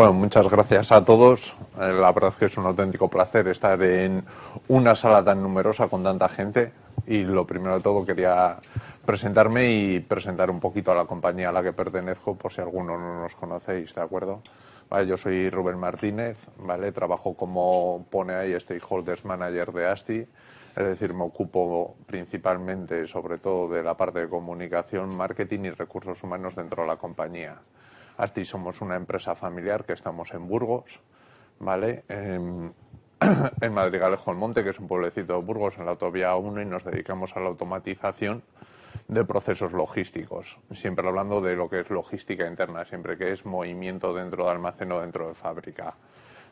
Bueno, muchas gracias a todos. Eh, la verdad es que es un auténtico placer estar en una sala tan numerosa con tanta gente. Y lo primero de todo quería presentarme y presentar un poquito a la compañía a la que pertenezco, por si alguno no nos conocéis, ¿de acuerdo? yo soy Rubén Martínez, ¿vale? Trabajo como pone ahí Stakeholders Manager de ASTI. Es decir, me ocupo principalmente, sobre todo, de la parte de comunicación, marketing y recursos humanos dentro de la compañía. Arti somos una empresa familiar que estamos en Burgos, ¿vale? Em, en, en Madrigalejo el Monte, que es un pueblecito de Burgos, en la autovía 1, y nos dedicamos a la automatización de procesos logísticos, siempre hablando de lo que es logística interna, siempre que es movimiento dentro de almacén o dentro de fábrica.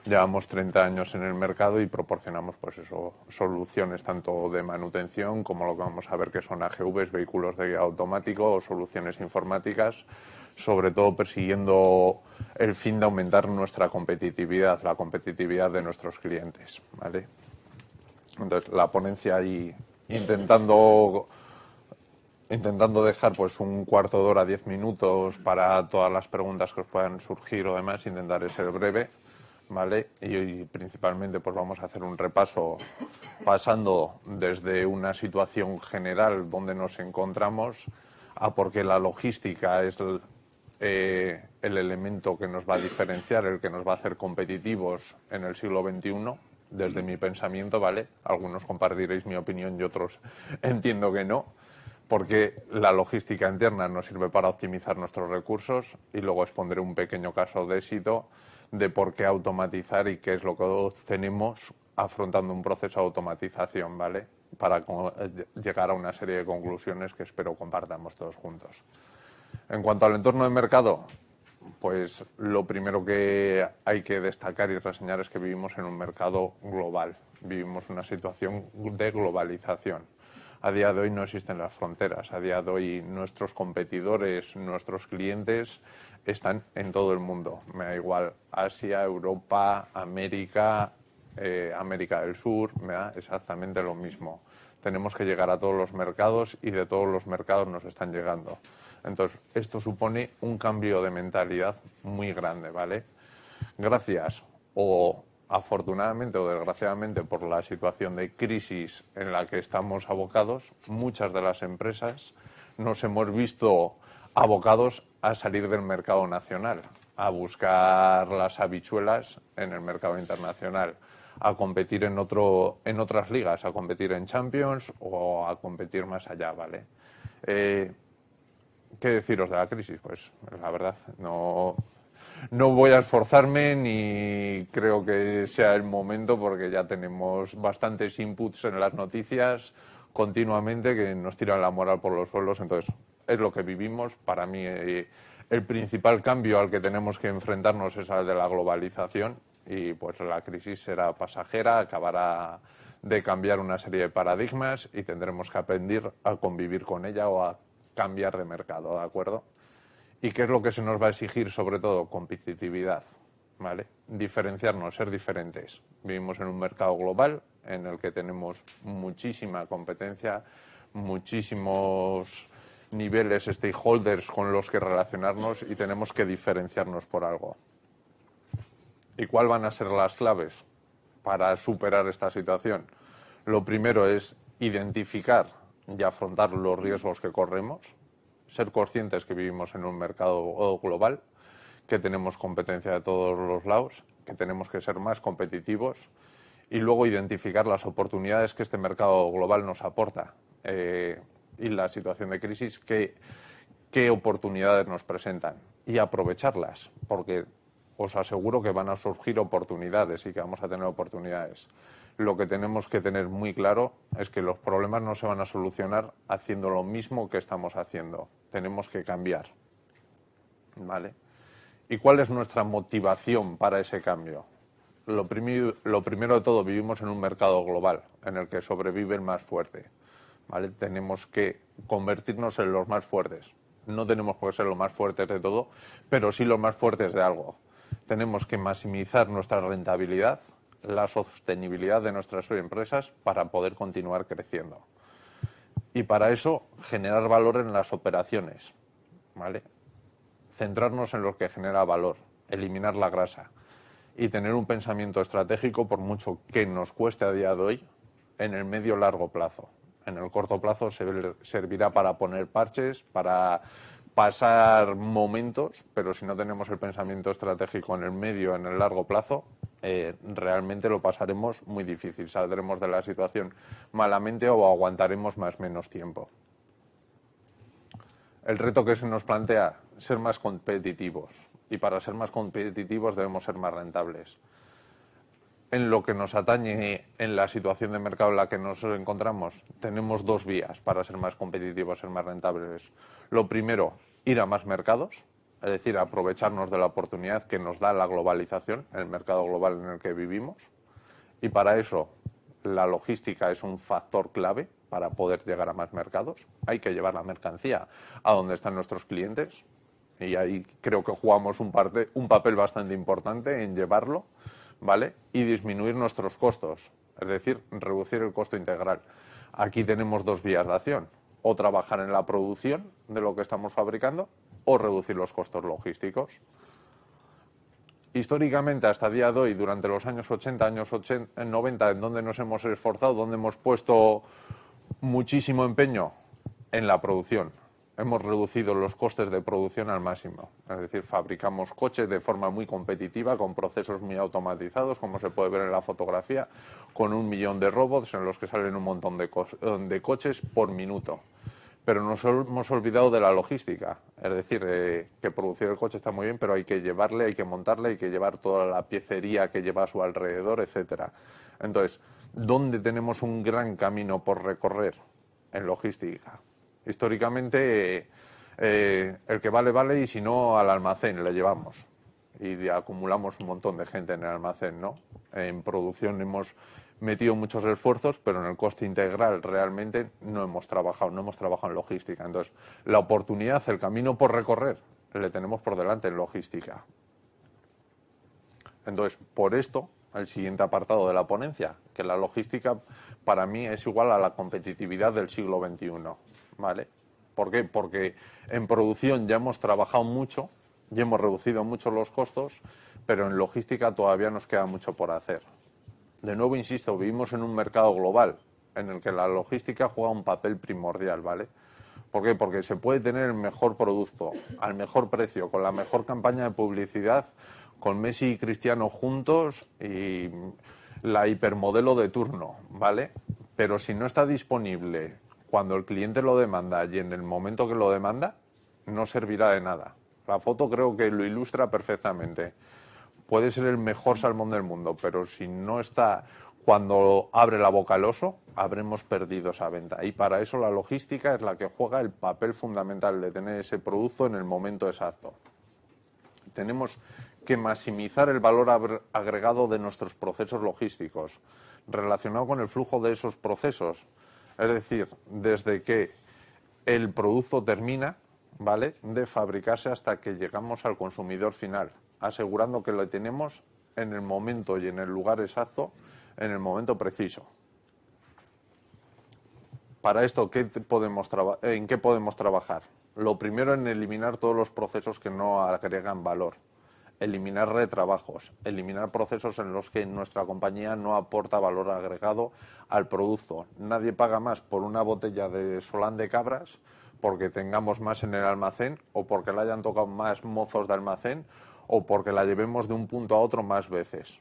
Llevamos 30 años en el mercado y proporcionamos pues eso, soluciones tanto de manutención como lo que vamos a ver que son AGVs, vehículos de guía automático o soluciones informáticas sobre todo persiguiendo el fin de aumentar nuestra competitividad, la competitividad de nuestros clientes. ¿vale? Entonces, la ponencia ahí intentando intentando dejar pues un cuarto de hora, diez minutos para todas las preguntas que os puedan surgir o demás, intentaré ser breve, ¿vale? Y, hoy principalmente pues vamos a hacer un repaso pasando desde una situación general donde nos encontramos a por qué la logística es eh, el elemento que nos va a diferenciar, el que nos va a hacer competitivos en el siglo XXI, desde mi pensamiento, ¿vale? Algunos compartiréis mi opinión y otros entiendo que no, porque la logística interna nos sirve para optimizar nuestros recursos y luego expondré un pequeño caso de éxito de por qué automatizar y qué es lo que tenemos afrontando un proceso de automatización, ¿vale? Para eh, llegar a una serie de conclusiones que espero compartamos todos juntos. En cuanto al entorno de mercado, pues lo primero que hay que destacar y reseñar es que vivimos en un mercado global, vivimos una situación de globalización. A día de hoy no existen las fronteras, a día de hoy nuestros competidores, nuestros clientes están en todo el mundo. Me da igual Asia, Europa, América, eh, América del Sur, me da exactamente lo mismo. Tenemos que llegar a todos los mercados y de todos los mercados nos están llegando. Entonces, esto supone un cambio de mentalidad muy grande, ¿vale? Gracias o afortunadamente o desgraciadamente por la situación de crisis en la que estamos abocados, muchas de las empresas nos hemos visto abocados a salir del mercado nacional, a buscar las habichuelas en el mercado internacional, a competir en, otro, en otras ligas, a competir en Champions o a competir más allá, ¿vale? Eh, ¿Qué deciros de la crisis? Pues la verdad, no, no voy a esforzarme ni creo que sea el momento porque ya tenemos bastantes inputs en las noticias continuamente que nos tiran la moral por los suelos. Entonces, es lo que vivimos. Para mí, eh, el principal cambio al que tenemos que enfrentarnos es al de la globalización y pues la crisis será pasajera, acabará de cambiar una serie de paradigmas y tendremos que aprender a convivir con ella o a cambiar de mercado, ¿de acuerdo? ¿Y qué es lo que se nos va a exigir? Sobre todo competitividad, ¿vale? Diferenciarnos, ser diferentes. Vivimos en un mercado global en el que tenemos muchísima competencia, muchísimos niveles, stakeholders con los que relacionarnos y tenemos que diferenciarnos por algo. ¿Y cuáles van a ser las claves para superar esta situación? Lo primero es identificar y afrontar los riesgos que corremos ser conscientes que vivimos en un mercado global, que tenemos competencia de todos los lados, que tenemos que ser más competitivos y luego identificar las oportunidades que este mercado global nos aporta eh, y la situación de crisis, qué oportunidades nos presentan y aprovecharlas, porque os aseguro que van a surgir oportunidades y que vamos a tener oportunidades lo que tenemos que tener muy claro es que los problemas no se van a solucionar haciendo lo mismo que estamos haciendo. Tenemos que cambiar. ¿Vale? ¿Y cuál es nuestra motivación para ese cambio? Lo, primero, lo primero de todo, vivimos en un mercado global en el que sobrevive el más fuerte. ¿Vale? Tenemos que convertirnos en los más fuertes. No tenemos que ser los más fuertes de todo, pero sí los más fuertes de algo. Tenemos que maximizar nuestra rentabilidad, la sostenibilidad de nuestras empresas para poder continuar creciendo. Y para eso, generar valor en las operaciones, Centrarnos en lo que genera valor, eliminar la grasa y tener un pensamiento estratégico, por mucho que nos cueste a día de hoy, en el medio-largo plazo. En el corto plazo servirá para poner parches, para pasar momentos, pero si no tenemos el pensamiento estratégico en el medio, en el largo plazo, eh, realmente lo pasaremos muy difícil. Saldremos de la situación malamente o aguantaremos más menos tiempo. El reto que se nos plantea, ser más competitivos. Y para ser más competitivos debemos ser más rentables. En lo que nos atañe en la situación de mercado en la que nos encontramos, tenemos dos vías para ser más competitivos, ser más rentables. Lo primero, ir a más mercados, es decir, aprovecharnos de la oportunidad que nos da la globalización, el mercado global en el que vivimos. Y para eso la logística es un factor clave para poder llegar a más mercados. Hay que llevar la mercancía a donde están nuestros clientes y ahí creo que jugamos un, parte, un papel bastante importante en llevarlo, ¿vale? Y disminuir nuestros costos, es decir, reducir el costo integral. Aquí tenemos dos vías de acción o trabajar en la producción de lo que estamos fabricando o reducir los costos logísticos. Históricamente, hasta día de hoy, durante los años 80, años 80, 90, en donde nos hemos esforzado, donde hemos puesto muchísimo empeño en la producción, hemos reducido los costes de producción al máximo. Es decir, fabricamos coches de forma muy competitiva, con procesos muy automatizados, como se puede ver en la fotografía, con un millón de robots en los que salen un montón de, coches por minuto. Pero nos hemos olvidado de la logística. Es decir, eh, que producir el coche está muy bien, pero hay que llevarle, hay que montarle, hay que llevar toda la piecería que lleva a su alrededor, etcétera. Entonces, ¿dónde tenemos un gran camino por recorrer? En logística históricamente eh, el que vale, vale, y si no, al almacén le llevamos. Y acumulamos un montón de gente en el almacén, ¿no? En producción hemos metido muchos esfuerzos, pero en el coste integral realmente no hemos trabajado, no hemos trabajado en logística. Entonces, la oportunidad, el camino por recorrer, le tenemos por delante en logística. Entonces, por esto, el siguiente apartado de la ponencia, que la logística para mí es igual a la competitividad del siglo XXI. ¿vale? ¿Por qué? Porque en producción ya hemos trabajado mucho y hemos reducido mucho los costos, pero en logística todavía nos queda mucho por hacer. De nuevo, insisto, vivimos en un mercado global en el que la logística juega un papel primordial, ¿vale? ¿Por qué? Porque se puede tener el mejor producto, al mejor precio, con la mejor campaña de publicidad, con Messi y Cristiano juntos y la hipermodelo de turno, ¿vale? Pero si no está disponible cuando el cliente lo demanda y en el momento que lo demanda, no servirá de nada. La foto creo que lo ilustra perfectamente. Puede ser el mejor salmón del mundo, pero si no está cuando abre la boca el oso, habremos perdido esa venta. Y para eso la logística es la que juega el papel fundamental de tener ese producto en el momento exacto. Tenemos que maximizar el valor agregado de nuestros procesos logísticos relacionado con el flujo de esos procesos. Es decir, desde que el producto termina, ¿vale? De fabricarse hasta que llegamos al consumidor final, asegurando que lo tenemos en el momento y en el lugar exacto, en el momento preciso. Para esto, podemos ¿en qué podemos trabajar? Lo primero en eliminar todos los procesos que no agregan valor eliminar retrabajos, eliminar procesos en los que nuestra compañía no aporta valor agregado al producto. Nadie paga más por una botella de solán de cabras porque tengamos más en el almacén o porque la hayan tocado más mozos de almacén o porque la llevemos de un punto a otro más veces.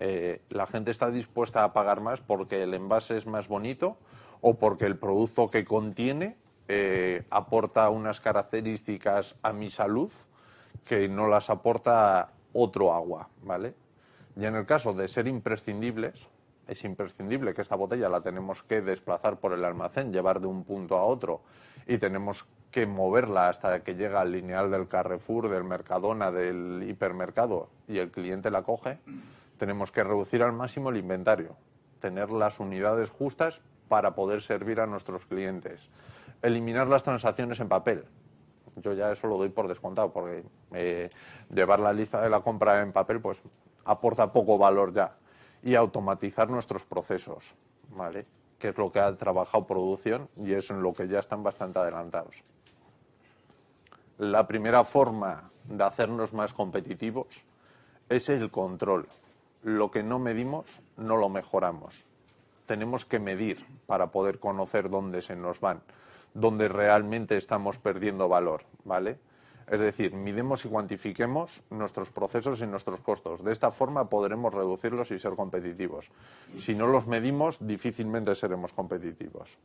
Eh, la gente está dispuesta a pagar más porque el envase es más bonito o porque el producto que contiene eh, aporta unas características a mi salud que no las aporta otro agua, ¿vale? Y en el caso de ser imprescindibles, es imprescindible que esta botella la tenemos que desplazar por el almacén, llevar de un punto a otro y tenemos que moverla hasta que llega al lineal del Carrefour, del Mercadona, del hipermercado y el cliente la coge, tenemos que reducir al máximo el inventario, tener las unidades justas para poder servir a nuestros clientes, eliminar las transacciones en papel, yo ya eso lo doy por descontado, porque eh, llevar la lista de la compra en papel pues aporta poco valor ya. Y automatizar nuestros procesos, ¿vale? Que es lo que ha trabajado producción y es en lo que ya están bastante adelantados. La primera forma de hacernos más competitivos es el control. Lo que no medimos no lo mejoramos. Tenemos que medir para poder conocer dónde se nos van donde realmente estamos perdiendo valor, ¿vale? Es decir, midemos y cuantifiquemos nuestros procesos y nuestros costos. De esta forma podremos reducirlos y ser competitivos. Si no los medimos, difícilmente seremos competitivos.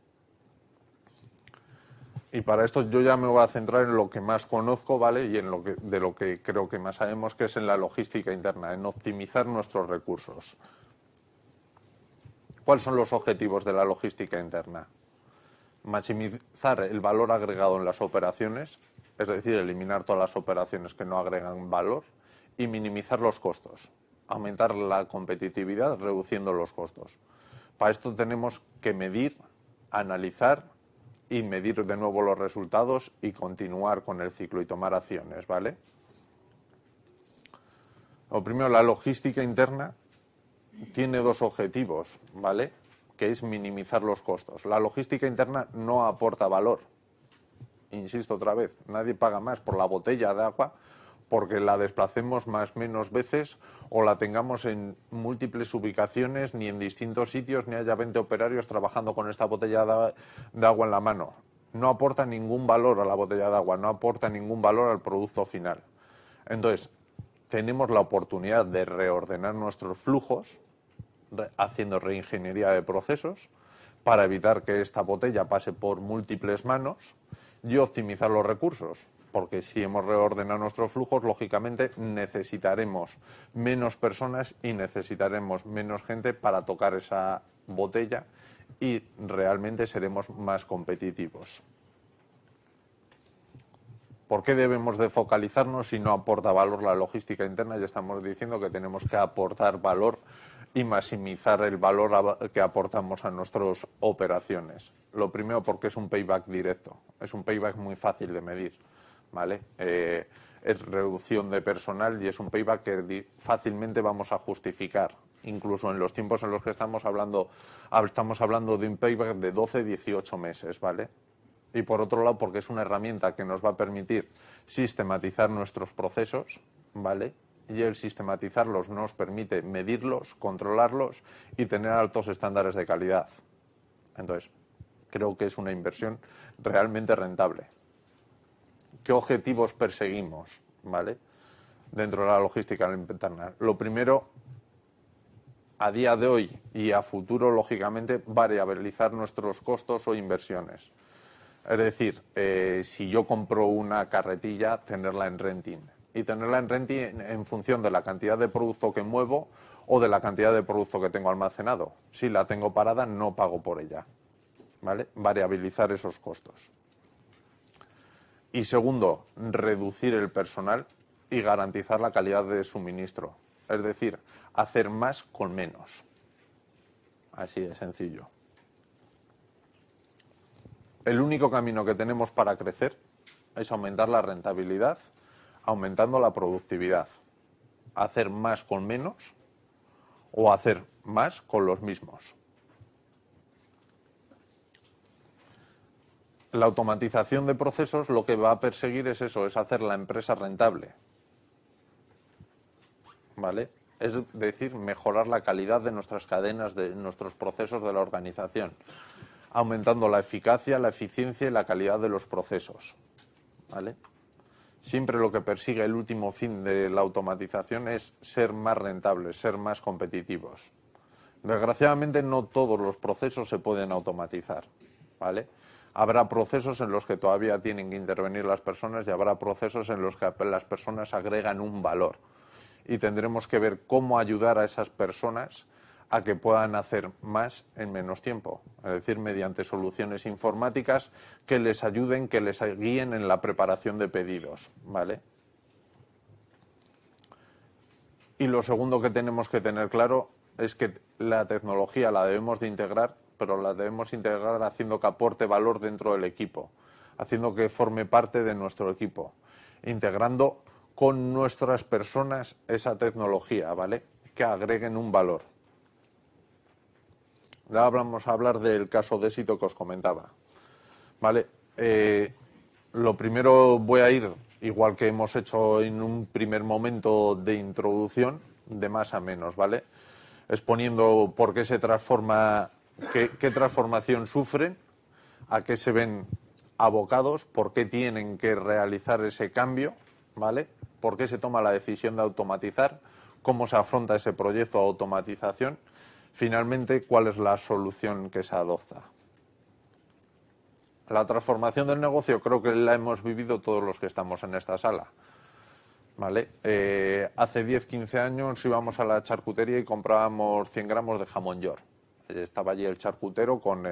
Y para esto yo ya me voy a centrar en lo que más conozco, ¿vale? Y en lo que, de lo que creo que más sabemos, que es en la logística interna, en optimizar nuestros recursos. ¿Cuáles son los objetivos de la logística interna? maximizar el valor agregado en las operaciones, es decir, eliminar todas las operaciones que no agregan valor y minimizar los costos, aumentar la competitividad reduciendo los costos. Para esto tenemos que medir, analizar y medir de nuevo los resultados y continuar con el ciclo y tomar acciones, ¿vale? Lo primero, la logística interna tiene dos objetivos, ¿vale? que es minimizar los costos. La logística interna no aporta valor. Insisto otra vez, nadie paga más por la botella de agua porque la desplacemos más menos veces o la tengamos en múltiples ubicaciones, ni en distintos sitios, ni haya 20 operarios trabajando con esta botella de agua en la mano. No aporta ningún valor a la botella de agua, no aporta ningún valor al producto final. Entonces, tenemos la oportunidad de reordenar nuestros flujos haciendo reingeniería de procesos para evitar que esta botella pase por múltiples manos y optimizar los recursos, porque si hemos reordenado nuestros flujos, lógicamente necesitaremos menos personas y necesitaremos menos gente para tocar esa botella y realmente seremos más competitivos. ¿Por qué debemos de focalizarnos si no aporta valor la logística interna? Ya estamos diciendo que tenemos que aportar valor y maximizar el valor que aportamos a nuestras operaciones. Lo primero porque es un payback directo, es un payback muy fácil de medir, ¿vale? Eh, es reducción de personal y es un payback que fácilmente vamos a justificar. Incluso en los tiempos en los que estamos hablando, estamos hablando de un payback de 12-18 meses, ¿vale? Y por otro lado, porque es una herramienta que nos va a permitir sistematizar nuestros procesos, ¿vale? y el sistematizarlos nos permite medirlos, controlarlos y tener altos estándares de calidad. Entonces, creo que es una inversión realmente rentable. ¿Qué objetivos perseguimos, vale? Dentro de la logística Lo primero, a día de hoy y a futuro, lógicamente, variabilizar nuestros costos o inversiones. Es decir, eh, si yo compro una carretilla, tenerla en renting y tenerla en renta en, función de la cantidad de producto que muevo o de la cantidad de producto que tengo almacenado. Si la tengo parada, no pago por ella. ¿Vale? Variabilizar esos costos. Y segundo, reducir el personal y garantizar la calidad de suministro. Es decir, hacer más con menos. Así de sencillo. El único camino que tenemos para crecer es aumentar la rentabilidad aumentando la productividad. Hacer más con menos o hacer más con los mismos. La automatización de procesos lo que va a perseguir es eso, es hacer la empresa rentable. ¿Vale? Es decir, mejorar la calidad de nuestras cadenas, de nuestros procesos de la organización, aumentando la eficacia, la eficiencia y la calidad de los procesos. ¿Vale? siempre lo que persigue el último fin de la automatización es ser más rentables, ser más competitivos. Desgraciadamente no todos los procesos se pueden automatizar, ¿vale? Habrá procesos en los que todavía tienen que intervenir las personas y habrá procesos en los que las personas agregan un valor. Y tendremos que ver cómo ayudar a esas personas a que puedan hacer más en menos tiempo, es decir, mediante soluciones informáticas que les ayuden, que les guíen en la preparación de pedidos, ¿vale? Y lo segundo que tenemos que tener claro es que la tecnología la debemos de integrar, pero la debemos integrar haciendo que aporte valor dentro del equipo, haciendo que forme parte de nuestro equipo, integrando con nuestras personas esa tecnología, ¿vale? Que agreguen un valor. ...ya vamos a hablar del caso de éxito que os comentaba. Vale, eh, lo primero voy a ir, igual que hemos hecho en un primer momento de introducción, de más a menos, ¿vale? Exponiendo por qué se transforma, qué, qué transformación sufren, a qué se ven abocados, por qué tienen que realizar ese cambio, ¿vale? Por qué se toma la decisión de automatizar, cómo se afronta ese proyecto de automatización Finalmente, ¿cuál es la solución que se adopta? La transformación del negocio creo que la hemos vivido todos los que estamos en esta sala. ¿Vale? Eh, hace 10, 15 años íbamos a la charcutería y comprábamos 100 gramos de jamón york. Eh, estaba allí el charcutero con,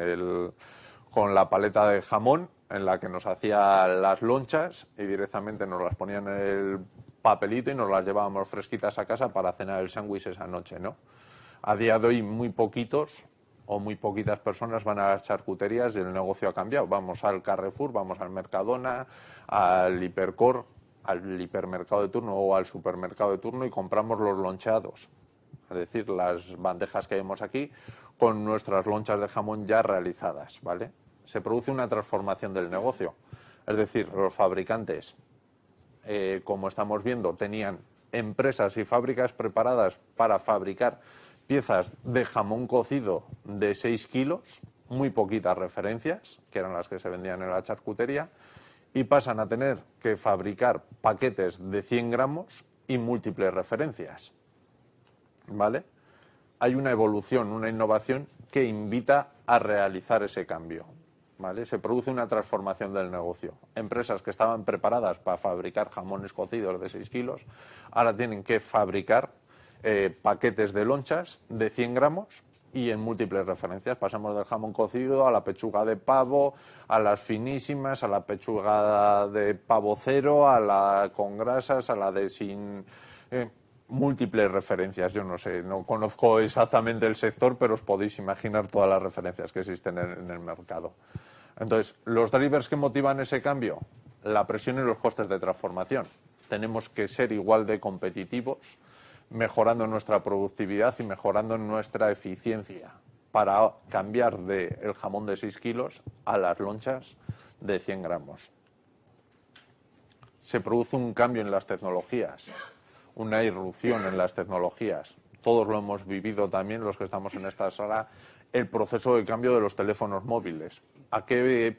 con la paleta de jamón en la que nos hacía las lonchas y directamente nos las ponían en el papelito y nos las llevábamos fresquitas a casa para cenar el sándwich esa noche, ¿no? A día de hoy muy poquitos o muy poquitas personas van a las charcuterías y el negocio ha cambiado. Vamos al Carrefour, vamos al Mercadona, al Hipercor, al hipermercado de turno o al supermercado de turno y compramos los lonchados. Es decir, las bandejas que vemos aquí con nuestras lonchas de jamón ya realizadas, ¿vale? Se produce una transformación del negocio. Es decir, los fabricantes, eh, como estamos viendo, tenían empresas y fábricas preparadas para fabricar piezas de jamón cocido de 6 kilos, muy poquitas referencias, que eran las que se vendían en la charcutería, y pasan a tener que fabricar paquetes de 100 gramos y múltiples referencias. ¿Vale? Hay una evolución, una innovación que invita a realizar ese cambio. ¿Vale? Se produce una transformación del negocio. Empresas que estaban preparadas para fabricar jamones cocidos de 6 kilos, ahora tienen que fabricar eh, paquetes de lonchas de 100 gramos y en múltiples referencias. Pasamos del jamón cocido a la pechuga de pavo, a las finísimas, a la pechuga de pavo cero, a la con grasas, a la de sin... Eh, múltiples referencias, yo no sé, no conozco exactamente el sector, pero os podéis imaginar todas las referencias que existen en, en el mercado. Entonces, los drivers que motivan ese cambio, la presión y los costes de transformación. Tenemos que ser igual de competitivos mejorando nuestra productividad y mejorando nuestra eficiencia para cambiar del el jamón de 6 kilos a las lonchas de 100 gramos. Se produce un cambio en las tecnologías, una irrupción en las tecnologías. Todos lo hemos vivido también los que estamos en esta sala, el proceso de cambio de los teléfonos móviles. ¿A qué,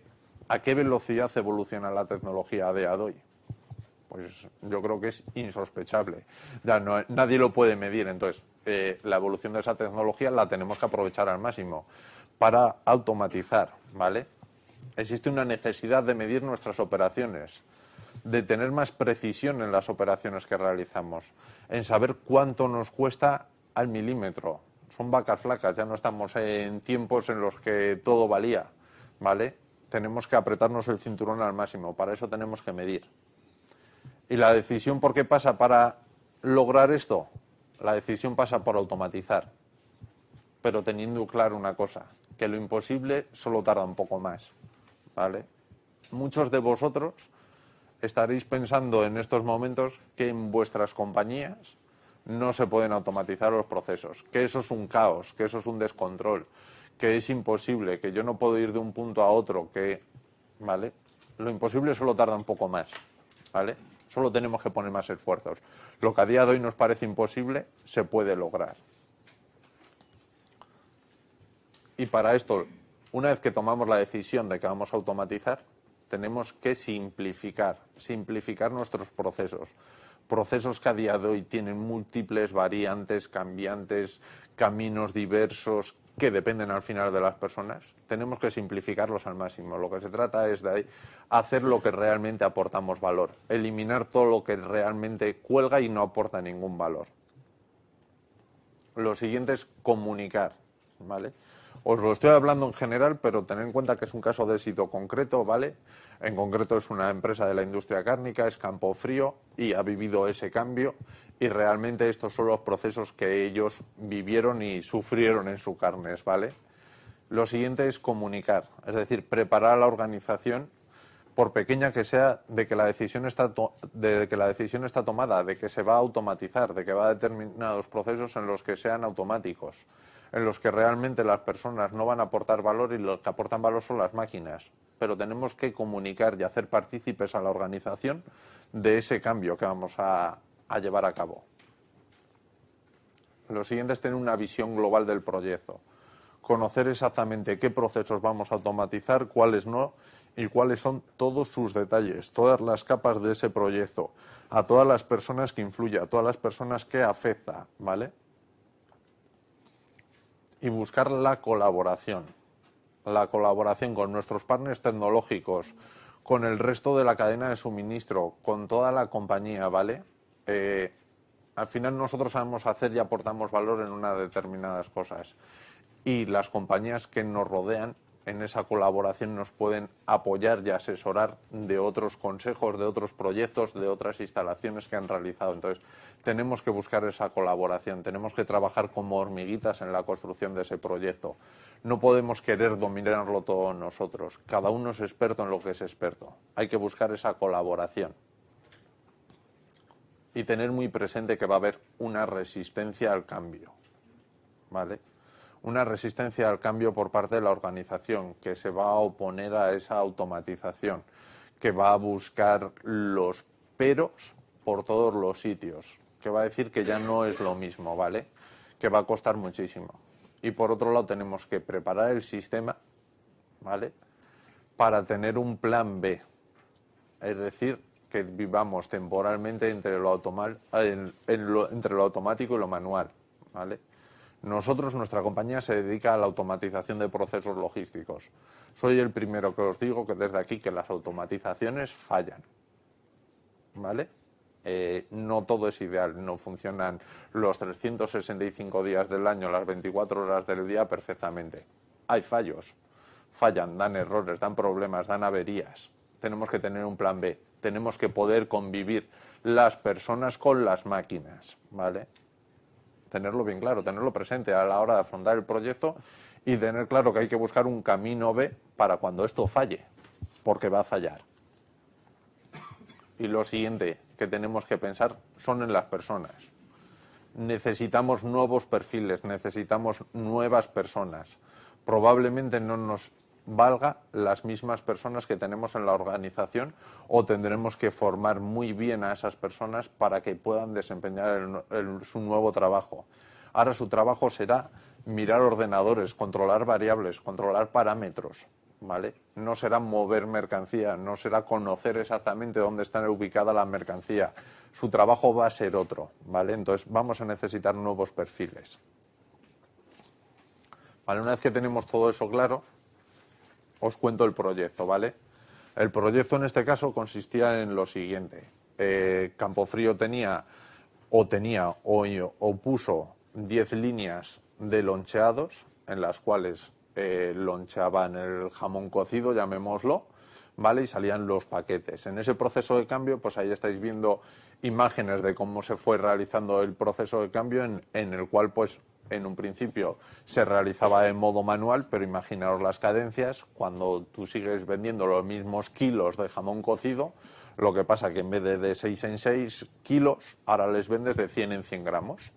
a qué velocidad evoluciona la tecnología de hoy? pues yo creo que es insospechable. nadie lo puede medir. Entonces, eh, la evolución de esa tecnología la tenemos que aprovechar al máximo para automatizar, ¿vale? Existe una necesidad de medir nuestras operaciones, de tener más precisión en las operaciones que realizamos, en saber cuánto nos cuesta al milímetro. Son vacas flacas, ya no estamos en tiempos en los que todo valía, ¿vale? Tenemos que apretarnos el cinturón al máximo, para eso tenemos que medir. ¿Y la decisión por qué pasa para lograr esto? La decisión pasa por automatizar, pero teniendo claro una cosa, que lo imposible solo tarda un poco más, ¿vale? Muchos de vosotros estaréis pensando en estos momentos que en vuestras compañías no se pueden automatizar los procesos, que eso es un caos, que eso es un descontrol, que es imposible, que yo no puedo ir de un punto a otro, que, ¿vale? Lo imposible solo tarda un poco más, ¿vale? Solo tenemos que poner más esfuerzos. Lo que a día de hoy nos parece imposible se puede lograr. Y para esto, una vez que tomamos la decisión de que vamos a automatizar, tenemos que simplificar, simplificar nuestros procesos. Procesos que a día de hoy tienen múltiples variantes, cambiantes, caminos diversos, que dependen al final de las personas, tenemos que simplificarlos al máximo. Lo que se trata es de ahí hacer lo que realmente aportamos valor, eliminar todo lo que realmente cuelga y no aporta ningún valor. Lo siguiente es comunicar, ¿vale? Os lo estoy hablando en general, pero tened en cuenta que es un caso de éxito concreto, ¿vale? En concreto es una empresa de la industria cárnica, es campo frío y ha vivido ese cambio y realmente estos son los procesos que ellos vivieron y sufrieron en su carnes, ¿vale? Lo siguiente es comunicar, es decir, preparar a la organización por pequeña que sea, de que la decisión de que la decisión está tomada, de que se va a automatizar, de que va a determinados procesos en los que sean automáticos en los que realmente las personas no van a aportar valor y los que aportan valor son las máquinas. Pero tenemos que comunicar y hacer partícipes a la organización de ese cambio que vamos a, llevar a cabo. Lo siguiente es tener una visión global del proyecto, conocer exactamente qué procesos vamos a automatizar, cuáles no y cuáles son todos sus detalles, todas las capas de ese proyecto, a todas las personas que influye, a todas las personas que afecta, ¿vale? y buscar la colaboración. La colaboración con nuestros partners tecnológicos, con el resto de la cadena de suministro, con toda la compañía, ¿vale? Eh, al final nosotros sabemos hacer y aportamos valor en unas determinadas cosas. Y las compañías que nos rodean en esa colaboración nos pueden apoyar y asesorar de otros consejos, de otros proyectos, de otras instalaciones que han realizado. Entonces, tenemos que buscar esa colaboración, tenemos que trabajar como hormiguitas en la construcción de ese proyecto. No podemos querer dominarlo todo nosotros. Cada uno es experto en lo que es experto. Hay que buscar esa colaboración y tener muy presente que va a haber una resistencia al cambio. ¿Vale? una resistencia al cambio por parte de la organización, que se va a oponer a esa automatización, que va a buscar los peros por todos los sitios, que va a decir que ya no es lo mismo, ¿vale? Que va a costar muchísimo. Y por otro lado tenemos que preparar el sistema, ¿vale? Para tener un plan B. Es decir, que vivamos temporalmente entre lo, entre lo automático y lo manual, ¿vale? Nosotros, nuestra compañía se dedica a la automatización de procesos logísticos. Soy el primero que os digo que desde aquí que las automatizaciones fallan. ¿Vale? Eh, no todo es ideal, no funcionan los 365 días del año, las 24 horas del día perfectamente. Hay fallos, fallan, dan errores, dan problemas, dan averías. Tenemos que tener un plan B, tenemos que poder convivir las personas con las máquinas, ¿vale? tenerlo bien claro, tenerlo presente a la hora de afrontar el proyecto y tener claro que hay que buscar un camino B para cuando esto falle, porque va a fallar. Y lo siguiente que tenemos que pensar son en las personas. Necesitamos nuevos perfiles, necesitamos nuevas personas. Probablemente no nos valga las mismas personas que tenemos en la organización o tendremos que formar muy bien a esas personas para que puedan desempeñar su nuevo trabajo. Ahora su trabajo será mirar ordenadores, controlar variables, controlar parámetros, ¿vale? No será mover mercancía, no será conocer exactamente dónde está ubicada la mercancía. Su trabajo va a ser otro, ¿vale? Entonces vamos a necesitar nuevos perfiles. ¿Vale? Una vez que tenemos todo eso claro, os cuento el proyecto, ¿vale? El proyecto en este caso consistía en lo siguiente. Eh, Campofrío tenía o tenía o, puso 10 líneas de loncheados en las cuales eh, lonchaban el jamón cocido, llamémoslo, ¿vale? Y salían los paquetes. En ese proceso de cambio, pues ahí estáis viendo imágenes de cómo se fue realizando el proceso de cambio en, en el cual pues en un principio se realizaba en modo manual, pero imaginaos las cadencias, cuando tú sigues vendiendo los mismos kilos de jamón cocido, lo que pasa que en vez de de 6 en 6 kilos, ahora les vendes de 100 en 100 gramos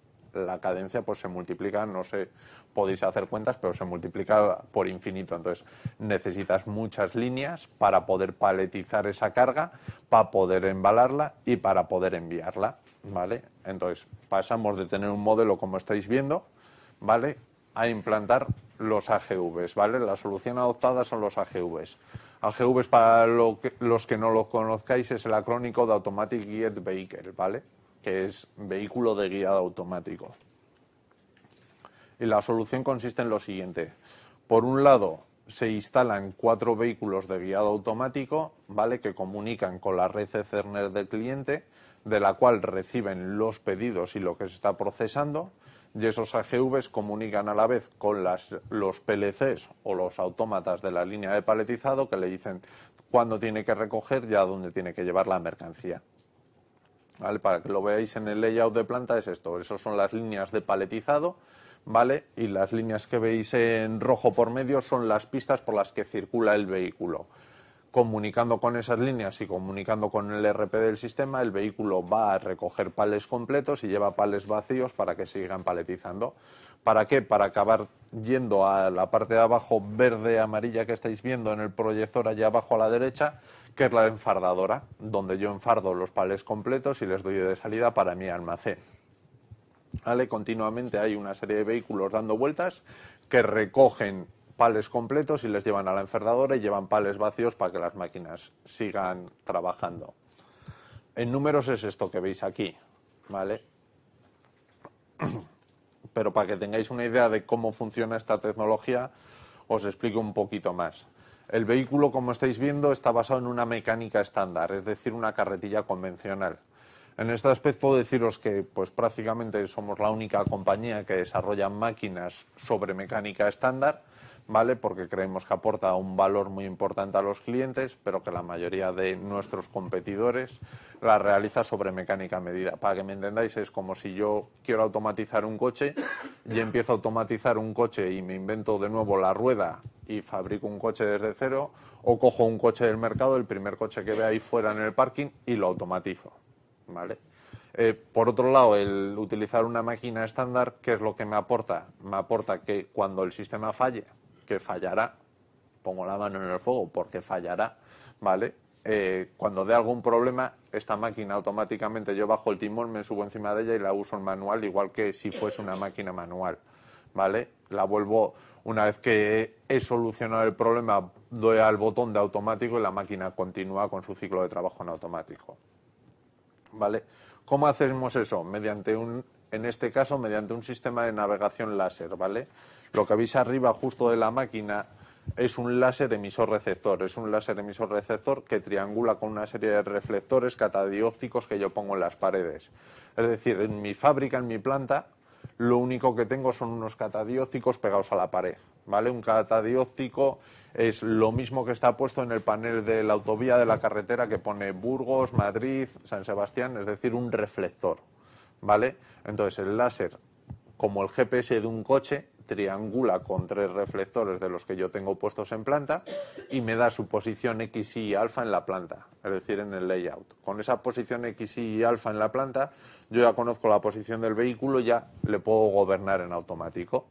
la cadencia pues se multiplica, no sé, podéis hacer cuentas, pero se multiplica por infinito. Entonces necesitas muchas líneas para poder paletizar esa carga, para poder embalarla y para poder enviarla, ¿vale? Entonces pasamos de tener un modelo como estáis viendo, ¿vale? A implantar los AGVs, ¿vale? La solución adoptada son los AGVs. AGVs, para lo que, los que no los conozcáis, es el acrónico de Automatic Get Vehicle, ¿vale? que es vehículo de guiado automático. Y la solución consiste en lo siguiente. Por un lado, se instalan cuatro vehículos de guiado automático, ¿vale? que comunican con la red CERNER del cliente, de la cual reciben los pedidos y lo que se está procesando, y esos AGVs comunican a la vez con los PLCs o los autómatas de la línea de paletizado que le dicen cuándo tiene que recoger y a dónde tiene que llevar la mercancía. Para que lo veáis en el layout de planta es esto, esas son las líneas de paletizado, ¿vale? Y las líneas que veis en rojo por medio son las pistas por las que circula el vehículo. Comunicando con esas líneas y comunicando con el RP del sistema, el vehículo va a recoger pales completos y lleva pales vacíos para que sigan paletizando. ¿Para qué? Para acabar yendo a la parte de abajo verde amarilla que estáis viendo en el proyector allá abajo a la derecha, que es la enfardadora, donde yo enfardo los pales completos y les doy de salida para mi almacén. ¿Vale? Continuamente hay una serie de vehículos dando vueltas que recogen pales completos y les llevan a la enfardadora y llevan pales vacíos para que las máquinas sigan trabajando. En números es esto que veis aquí, ¿vale? Pero para que tengáis una idea de cómo funciona esta tecnología, os explico un poquito más. El vehículo, como estáis viendo, está basado en una mecánica estándar, es decir, una carretilla convencional. En este aspecto, puedo deciros que pues, prácticamente somos la única compañía que desarrolla máquinas sobre mecánica estándar ¿vale? Porque creemos que aporta un valor muy importante a los clientes, pero que la mayoría de nuestros competidores la realiza sobre mecánica medida. Para que me entendáis, es como si yo quiero automatizar un coche y empiezo a automatizar un coche y me invento de nuevo la rueda y fabrico un coche desde cero, o cojo un coche del mercado, el primer coche que ve ahí fuera en el parking y lo automatizo, ¿vale? Eh, por otro lado, el utilizar una máquina estándar, ¿qué es lo que me aporta? Me aporta que cuando el sistema falle, que fallará, pongo la mano en el fuego porque fallará, ¿vale? Eh, cuando dé algún problema, esta máquina automáticamente yo bajo el timón, me subo encima de ella y la uso en manual, igual que si fuese una máquina manual, ¿vale? La vuelvo, una vez que he solucionado el problema, doy al botón de automático y la máquina continúa con su ciclo de trabajo en automático, ¿vale? ¿Cómo hacemos eso? Mediante un, en este caso, mediante un sistema de navegación láser, ¿vale? Lo que veis arriba justo de la máquina es un láser emisor-receptor. Es un láser emisor-receptor que triangula con una serie de reflectores catadiópticos que yo pongo en las paredes. Es decir, en mi fábrica, en mi planta, lo único que tengo son unos catadiópticos pegados a la pared. ¿vale? Un catadióptico es lo mismo que está puesto en el panel de la autovía de la carretera que pone Burgos, Madrid, San Sebastián, es decir, un reflector. ¿vale? Entonces, el láser, como el GPS de un coche, triangula con tres reflectores de los que yo tengo puestos en planta y me da su posición X, Y alfa en la planta, es decir, en el layout. Con esa posición X, Y alfa en la planta, yo ya conozco la posición del vehículo, ya le puedo gobernar en automático.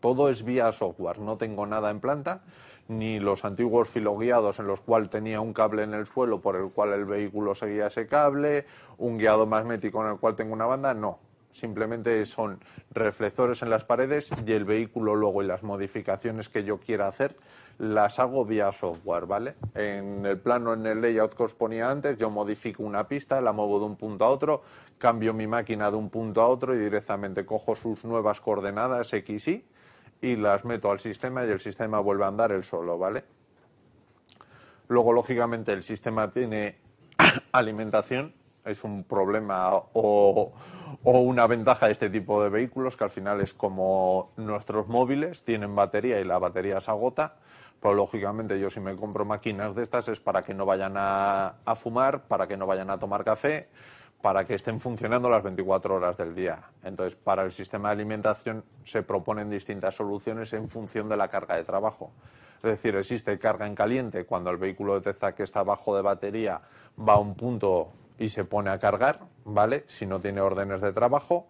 Todo es vía software, no tengo nada en planta, ni los antiguos guiados en los cuales tenía un cable en el suelo por el cual el vehículo seguía ese cable, un guiado magnético en el cual tengo una banda, no simplemente son reflectores en las paredes y el vehículo luego y las modificaciones que yo quiera hacer las hago vía software, ¿vale? En el plano, en el layout que os ponía antes, yo modifico una pista, la muevo de un punto a otro, cambio mi máquina de un punto a otro y directamente cojo sus nuevas coordenadas X, Y y las meto al sistema y el sistema vuelve a andar el solo, ¿vale? Luego, lógicamente, el sistema tiene alimentación es un problema o, una ventaja de este tipo de vehículos, que al final es como nuestros móviles, tienen batería y la batería se agota. Pero pues lógicamente yo si me compro máquinas de estas es para que no vayan a, a fumar, para que no vayan a tomar café, para que estén funcionando las 24 horas del día. Entonces, para el sistema de alimentación se proponen distintas soluciones en función de la carga de trabajo. Es decir, existe carga en caliente cuando el vehículo detecta que está bajo de batería, va a un punto y se pone a cargar, ¿vale? Si no tiene órdenes de trabajo.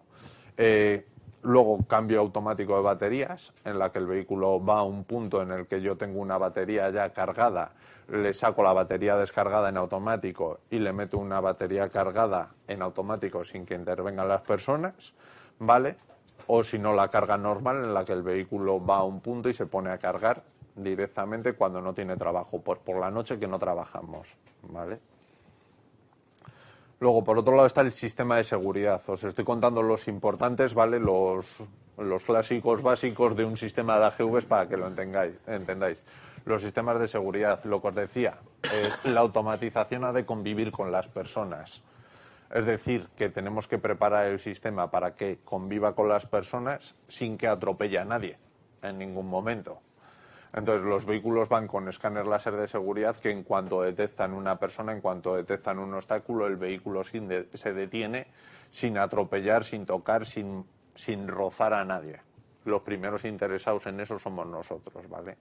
Eh, luego cambio automático de baterías, en la que el vehículo va a un punto en el que yo tengo una batería ya cargada, le saco la batería descargada en automático y le meto una batería cargada en automático sin que intervengan las personas, ¿vale? O si no, la carga normal en la que el vehículo va a un punto y se pone a cargar directamente cuando no tiene trabajo, pues por la noche que no trabajamos, ¿vale? Luego, por otro lado, está el sistema de seguridad. Os estoy contando los importantes, ¿vale? Los, clásicos básicos de un sistema de AGVs para que lo entendáis. Los sistemas de seguridad, lo que os decía, eh, la automatización ha de convivir con las personas. Es decir, que tenemos que preparar el sistema para que conviva con las personas sin que atropelle a nadie en ningún momento. Entonces, los vehículos van con escáner láser de seguridad que en cuanto detectan una persona, en cuanto detectan un obstáculo, el vehículo se detiene sin atropellar, sin tocar, sin, sin rozar a nadie. Los primeros interesados en eso somos nosotros, ¿vale?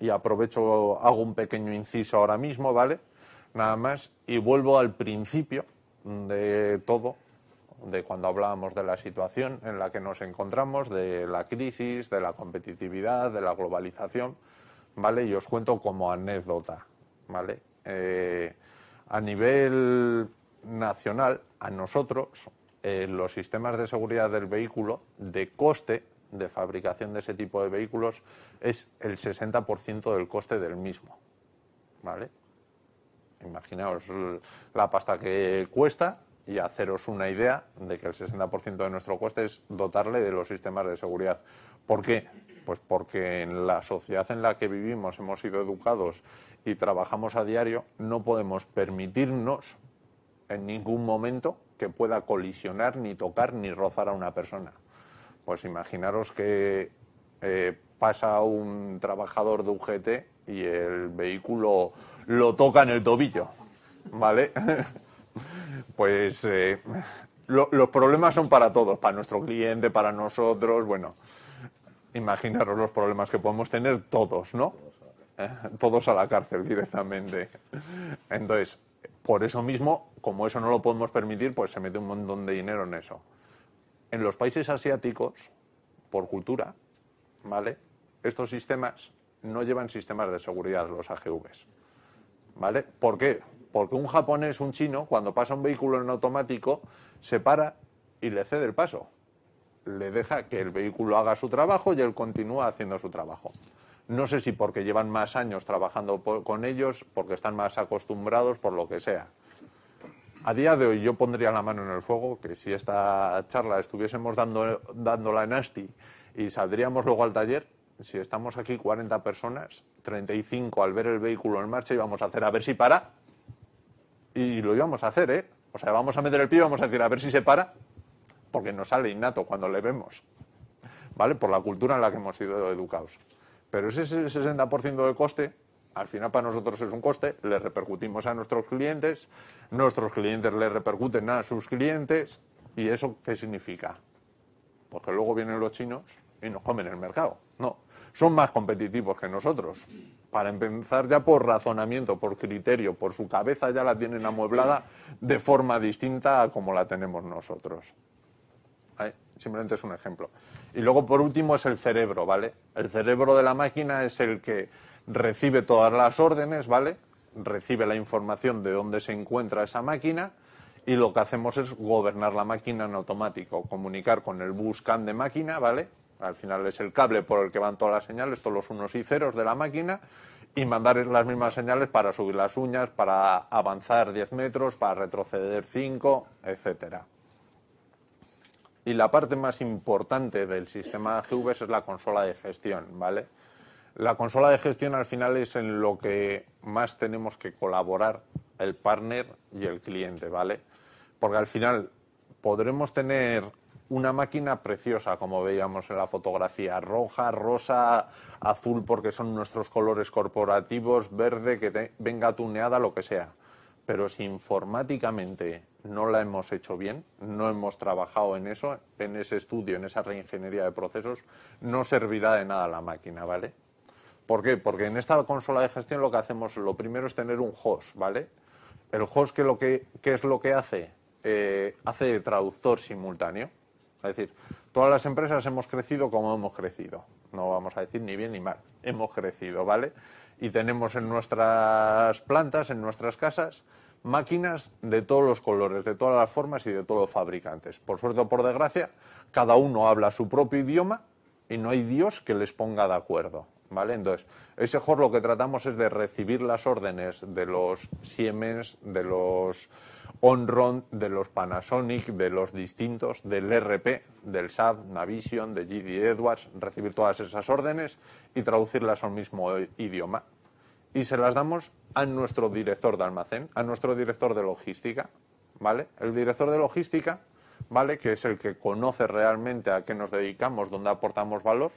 Y aprovecho, hago un pequeño inciso ahora mismo, ¿vale? Nada más, y vuelvo al principio de todo, de cuando hablábamos de la situación en la que nos encontramos, de la crisis, de la competitividad, de la globalización, ¿vale? Y os cuento como anécdota, ¿vale? Eh, a nivel nacional, a nosotros, eh, los sistemas de seguridad del vehículo, de coste de fabricación de ese tipo de vehículos, es el 60% del coste del mismo, ¿vale? Imaginaos la pasta que cuesta y haceros una idea de que el 60% de nuestro coste es dotarle de los sistemas de seguridad. ¿Por qué? Pues porque en la sociedad en la que vivimos hemos sido educados y trabajamos a diario, no podemos permitirnos en ningún momento que pueda colisionar, ni tocar, ni rozar a una persona. Pues imaginaros que eh, pasa un trabajador de UGT y el vehículo lo toca en el tobillo, ¿vale? Pues eh, los problemas son para todos, para nuestro cliente, para nosotros, bueno, imaginaros los problemas que podemos tener todos, ¿no? Eh, todos a la cárcel directamente. Entonces, por eso mismo, como eso no lo podemos permitir, pues se mete un montón de dinero en eso. En los países asiáticos, por cultura, ¿vale? Estos sistemas no llevan sistemas de seguridad, los AGVs. ¿Vale? ¿Por qué? Porque un japonés, un chino, cuando pasa un vehículo en automático, se para y le cede el paso. Le deja que el vehículo haga su trabajo y él continúa haciendo su trabajo. No sé si porque llevan más años trabajando con ellos, porque están más acostumbrados, por lo que sea. A día de hoy yo pondría la mano en el fuego que si esta charla estuviésemos dando, dándola en ASTI y saldríamos luego al taller, si estamos aquí 40 personas, 35 al ver el vehículo en marcha y vamos a hacer a ver si para, y lo íbamos a hacer, ¿eh? O sea, vamos a meter el pie vamos a decir, a ver si se para, porque nos sale innato cuando le vemos, ¿vale? Por la cultura en la que hemos sido educados. Pero ese 60% de coste, al final para nosotros es un coste, le repercutimos a nuestros clientes, nuestros clientes le repercuten a sus clientes, ¿y eso qué significa? Porque pues luego vienen los chinos y nos comen el mercado. No, son más competitivos que nosotros. Para empezar ya por razonamiento, por criterio, por su cabeza ya la tienen amueblada de forma distinta a como la tenemos nosotros. Simplemente es un ejemplo. Y luego por último es el cerebro, ¿vale? El cerebro de la máquina es el que recibe todas las órdenes, ¿vale? Recibe la información de dónde se encuentra esa máquina y lo que hacemos es gobernar la máquina en automático, comunicar con el buscan de máquina, ¿vale? al final es el cable por el que van todas las señales, todos los unos y ceros de la máquina, y mandar las mismas señales para subir las uñas, para avanzar 10 metros, para retroceder 5, etcétera. Y la parte más importante del sistema GV es la consola de gestión, ¿vale? La consola de gestión al final es en lo que más tenemos que colaborar el partner y el cliente, ¿vale? Porque al final podremos tener una máquina preciosa, como veíamos en la fotografía, roja, rosa, azul, porque son nuestros colores corporativos, verde, que venga tuneada, lo que sea. Pero si informáticamente no la hemos hecho bien, no hemos trabajado en eso, en ese estudio, en esa reingeniería de procesos, no servirá de nada la máquina, ¿vale? ¿Por qué? Porque en esta consola de gestión lo que hacemos, lo primero es tener un host, ¿vale? El host, ¿qué, lo que, es lo que hace? Eh, hace traductor simultáneo es decir, todas las empresas hemos crecido como hemos crecido. No vamos a decir ni bien ni mal. Hemos crecido, ¿vale? Y tenemos en nuestras plantas, en nuestras casas, máquinas de todos los colores, de todas las formas y de todos los fabricantes. Por suerte o por desgracia, cada uno habla su propio idioma y no hay Dios que les ponga de acuerdo. ¿Vale? Entonces, ese mejor lo que tratamos es de recibir las órdenes de los Siemens, de los on de los Panasonic, de los distintos, del RP, del Sab, Navision, de GD Edwards, recibir todas esas órdenes y traducirlas al mismo idioma. Y se las damos a nuestro director de almacén, a nuestro director de logística, ¿vale? El director de logística, ¿vale? Que es el que conoce realmente a qué nos dedicamos, dónde aportamos valor,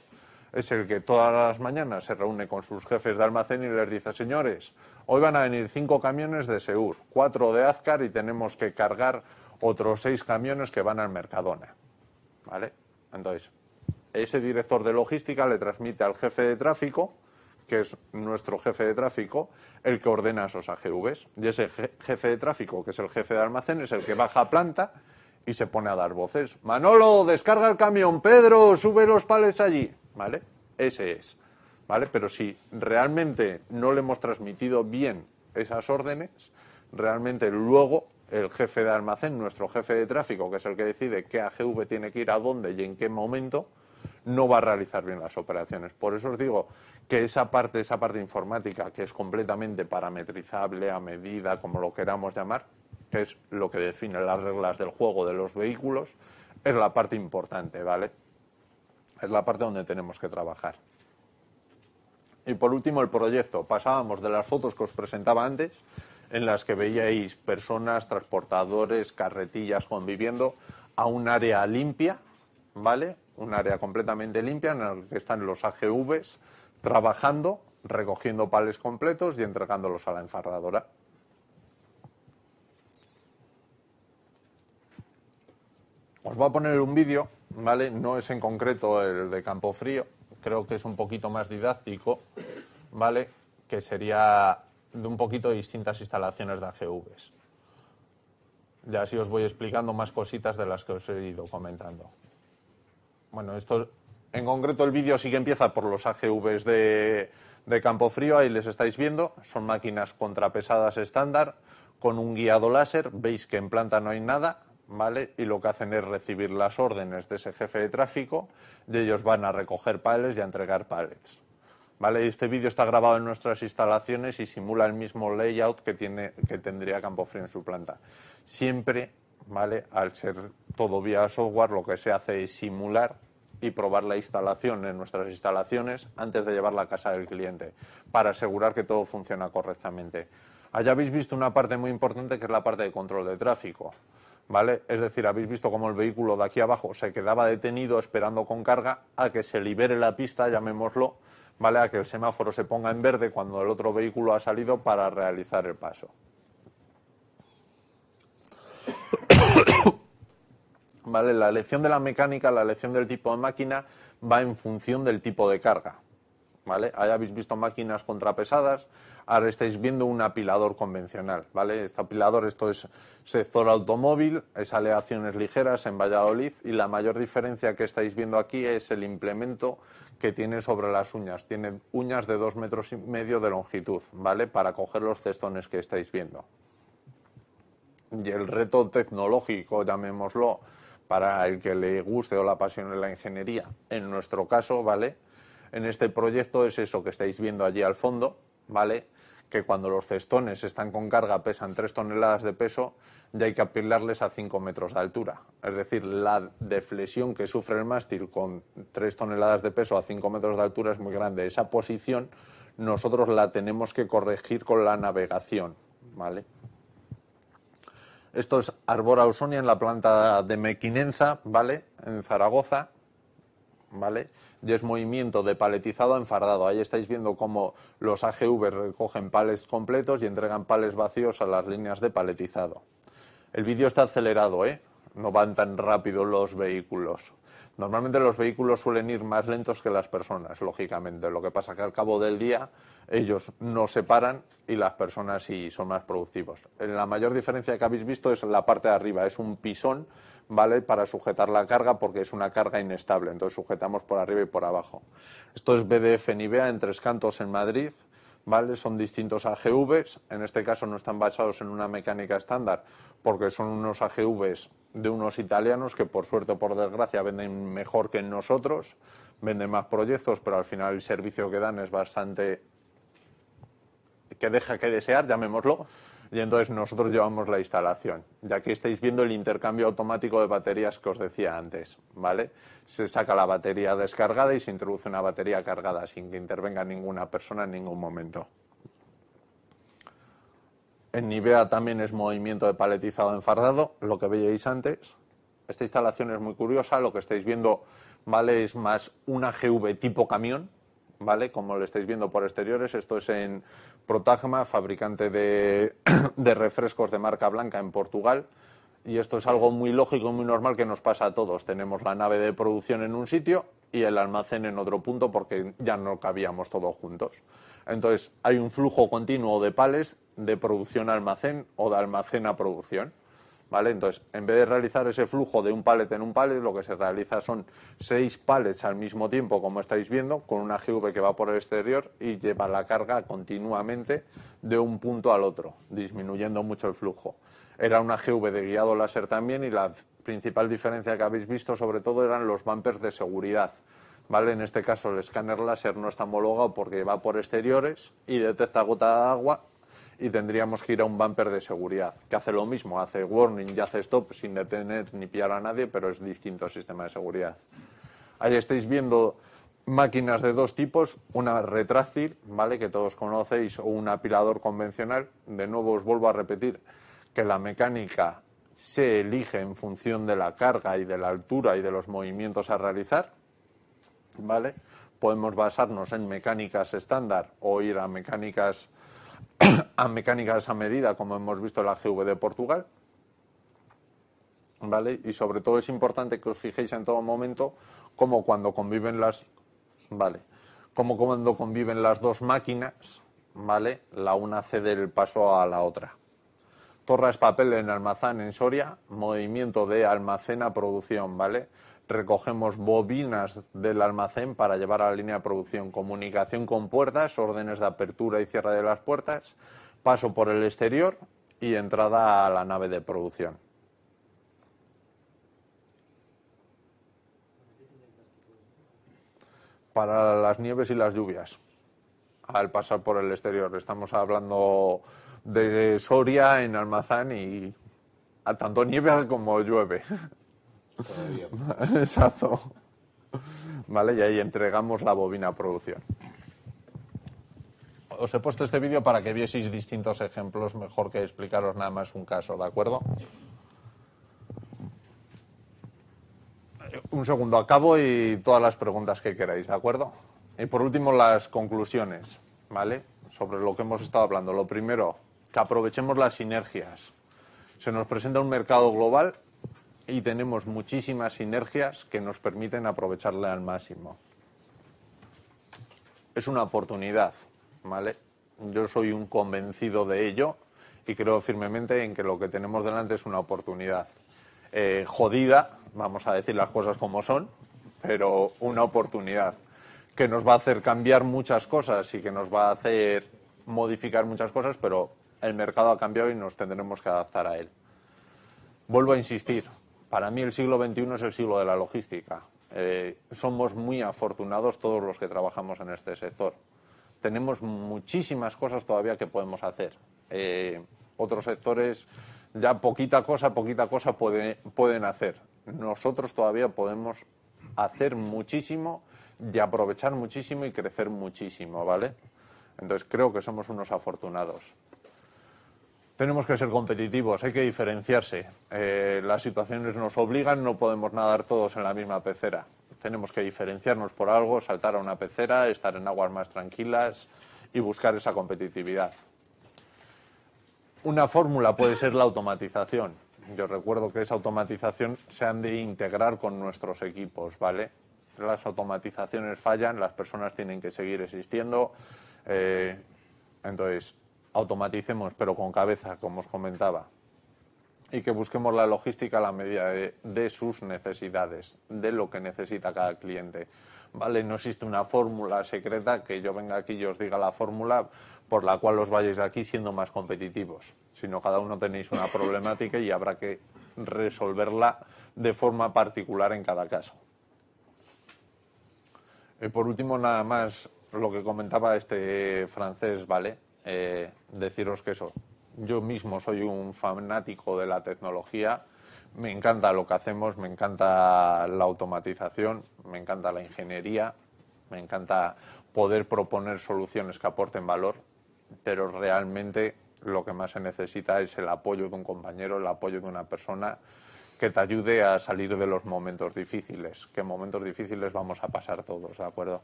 es el que todas las mañanas se reúne con sus jefes de almacén y les dice, señores, hoy van a venir cinco camiones de Seur, cuatro de Azcar y tenemos que cargar otros seis camiones que van al Mercadona. ¿Vale? Entonces, ese director de logística le transmite al jefe de tráfico, que es nuestro jefe de tráfico, el que ordena esos AGVs. Y ese jefe de tráfico, que es el jefe de almacén, es el que baja planta y se pone a dar voces. Manolo, descarga el camión, Pedro, sube los palets allí, ¿vale? Ese es, ¿vale? Pero si realmente no le hemos transmitido bien esas órdenes, realmente luego el jefe de almacén, nuestro jefe de tráfico, que es el que decide qué AGV tiene que ir a dónde y en qué momento, no va a realizar bien las operaciones. Por eso os digo que esa parte, esa parte informática que es completamente parametrizable, a medida, como lo queramos llamar, que es lo que define las reglas del juego de los vehículos, es la parte importante, ¿vale? Es la parte donde tenemos que trabajar. Y por último, el proyecto. Pasábamos de las fotos que os presentaba antes, en las que veíais personas, transportadores, carretillas conviviendo, a un área limpia, ¿vale? Un área completamente limpia en la que están los AGVs trabajando, recogiendo pales completos y entregándolos a la enfardadora. Os voy a poner un vídeo, ¿vale? No es en concreto el de Campofrío, creo que es un poquito más didáctico, ¿vale? Que sería de un poquito distintas instalaciones de AGVs. Ya así os voy explicando más cositas de las que os he ido comentando. Bueno, esto en concreto el vídeo sí que empieza por los AGVs de, de Campofrío, ahí les estáis viendo, son máquinas contrapesadas estándar con un guiado láser, veis que en planta no hay nada, y lo que hacen es recibir las órdenes de ese jefe de tráfico y ellos van a recoger pallets y a entregar pallets. Este vídeo está grabado en nuestras instalaciones y simula el mismo layout que, tiene, que tendría Campofrío en su planta. Siempre, Al ser todo vía software, lo que se hace es simular y probar la instalación en nuestras instalaciones antes de llevarla a casa del cliente, para asegurar que todo funciona correctamente. Allá habéis visto una parte muy importante que es la parte de control de tráfico. ¿vale? Es decir, habéis visto cómo el vehículo de aquí abajo se quedaba detenido esperando con carga a que se libere la pista, llamémoslo, ¿vale? A que el semáforo se ponga en verde cuando el otro vehículo ha salido para realizar el paso. ¿Vale? La elección de la mecánica, la elección del tipo de máquina va en función del tipo de carga, ¿vale? Ahí habéis visto máquinas contrapesadas, ahora estáis viendo un apilador convencional, ¿vale? Este apilador, esto es sector automóvil, es aleaciones ligeras en Valladolid y la mayor diferencia que estáis viendo aquí es el implemento que tiene sobre las uñas. Tiene uñas de dos metros y medio de longitud, ¿vale? Para coger los cestones que estáis viendo. Y el reto tecnológico, llamémoslo, para el que le guste o la pasión en la ingeniería, en nuestro caso, ¿vale? en este proyecto es eso que estáis viendo allí al fondo, ¿vale? Que cuando los cestones están con carga, pesan 3 toneladas de peso, ya hay que apilarles a 5 metros de altura. Es decir, la deflexión que sufre el mástil con 3 toneladas de peso a 5 metros de altura es muy grande. Esa posición nosotros la tenemos que corregir con la navegación, ¿vale? Esto es Arborausonia Ausonia en la planta de Mequinenza, ¿vale? En Zaragoza, ¿vale? es movimiento de paletizado enfardado. Ahí estáis viendo cómo los AGV recogen palets completos y entregan palets vacíos a las líneas de paletizado. El vídeo está acelerado, ¿eh? no van tan rápido los vehículos. Normalmente los vehículos suelen ir más lentos que las personas, lógicamente. Lo que pasa que al cabo del día ellos no se paran y las personas sí son más productivos. La mayor diferencia que habéis visto es la parte de arriba, es un pisón, ¿vale? Para sujetar la carga porque es una carga inestable, entonces sujetamos por arriba y por abajo. Esto es BDF Nivea en Tres Cantos en Madrid. ¿vale? Son distintos AGVs, en este caso no están basados en una mecánica estándar, porque son unos AGVs de unos italianos que por suerte o por desgracia venden mejor que nosotros, venden más proyectos, pero al final el servicio que dan es bastante que deja que desear, llamémoslo, y entonces nosotros llevamos la instalación. Ya que estáis viendo el intercambio automático de baterías que os decía antes, ¿vale? Se saca la batería descargada y se introduce una batería cargada sin que intervenga ninguna persona en ningún momento. En Nivea también es movimiento de paletizado enfardado, lo que veíais antes. Esta instalación es muy curiosa, lo que estáis viendo, ¿vale? Es más una GV tipo camión, ¿vale? Como lo estáis viendo por exteriores, esto es en Protagma, fabricante de, refrescos de marca blanca en Portugal. Y esto es algo muy lógico y muy normal que nos pasa a todos. Tenemos la nave de producción en un sitio y el almacén en otro punto porque ya no cabíamos todos juntos. Entonces, hay un flujo continuo de pales de producción a almacén o de almacén a producción. Entonces, en vez de realizar ese flujo de un palet en un palet, lo que se realiza son seis palets al mismo tiempo, como estáis viendo, con una GV que va por el exterior y lleva la carga continuamente de un punto al otro, disminuyendo mucho el flujo. Era una GV de guiado láser también y la principal diferencia que habéis visto sobre todo eran los bumpers de seguridad. ¿Vale? En este caso el escáner láser no está homologado porque va por exteriores y detecta gota de agua y tendríamos que ir a un bumper de seguridad, que hace lo mismo, hace warning y hace stop sin detener ni pillar a nadie, pero es distinto sistema de seguridad. Ahí estáis viendo máquinas de dos tipos, una retráctil, ¿vale? que todos conocéis, o un apilador convencional. De nuevo os vuelvo a repetir que la mecánica se elige en función de la carga y de la altura y de los movimientos a realizar, ¿vale? Podemos basarnos en mecánicas estándar o ir a mecánicas a mecánicas a medida, como hemos visto en la GV de Portugal. ¿Vale? Y sobre todo es importante que os fijéis en todo momento como cuando conviven las. ¿Vale? Como cuando conviven las dos máquinas, ¿vale? La una cede el paso a la otra. torres papel en almazán en Soria, movimiento de almacena producción, ¿vale? recogemos bobinas del almacén para llevar a la línea de producción, comunicación con puertas, órdenes de apertura y cierre de las puertas, paso por el exterior y entrada a la nave de producción. Para las nieves y las lluvias, al pasar por el exterior, estamos hablando de Soria en Almazán y a tanto nieve como llueve. Vale, y ahí entregamos la bobina a producción. Os he puesto este vídeo para que vieseis distintos ejemplos, mejor que explicaros nada más un caso, ¿de acuerdo? Un segundo, acabo y todas las preguntas que queráis, ¿de acuerdo? Y por último, las conclusiones, ¿vale? Sobre lo que hemos estado hablando. Lo primero, que aprovechemos las sinergias. Se nos presenta un mercado global y tenemos muchísimas sinergias que nos permiten aprovecharla al máximo. Es una oportunidad, ¿vale? Yo soy un convencido de ello y creo firmemente en que lo que tenemos delante es una oportunidad. Eh, jodida, vamos a decir las cosas como son, pero una oportunidad que nos va a hacer cambiar muchas cosas y que nos va a hacer modificar muchas cosas, pero el mercado ha cambiado y nos tendremos que adaptar a él. Vuelvo a insistir, para mí el siglo XXI es el siglo de la logística. Eh, somos muy afortunados todos los que trabajamos en este sector. Tenemos muchísimas cosas todavía que podemos hacer. Eh, otros sectores ya poquita cosa, poquita cosa pueden hacer. Nosotros todavía podemos hacer muchísimo y aprovechar muchísimo y crecer muchísimo, ¿vale? Entonces creo que somos unos afortunados tenemos que ser competitivos, hay que diferenciarse. Eh, las situaciones nos obligan, no podemos nadar todos en la misma pecera. Tenemos que diferenciarnos por algo, saltar a una pecera, estar en aguas más tranquilas y buscar esa competitividad. Una fórmula puede ser la automatización. Yo recuerdo que esa automatización se han de integrar con nuestros equipos, ¿vale? Las automatizaciones fallan, las personas tienen que seguir existiendo. Eh, entonces, automaticemos, pero con cabeza, como os comentaba, y que busquemos la logística a la medida de, sus necesidades, de lo que necesita cada cliente. ¿Vale? No existe una fórmula secreta que yo venga aquí y os diga la fórmula por la cual os vayáis de aquí siendo más competitivos, sino cada uno tenéis una problemática y habrá que resolverla de forma particular en cada caso. Eh, por último, nada más lo que comentaba este francés, ¿vale? Eh, deciros que eso, yo mismo soy un fanático de la tecnología, me encanta lo que hacemos, me encanta la automatización, me encanta la ingeniería, me encanta poder proponer soluciones que aporten valor, pero realmente lo que más se necesita es el apoyo de un compañero, el apoyo de una persona que te ayude a salir de los momentos difíciles, que momentos difíciles vamos a pasar todos, ¿de acuerdo?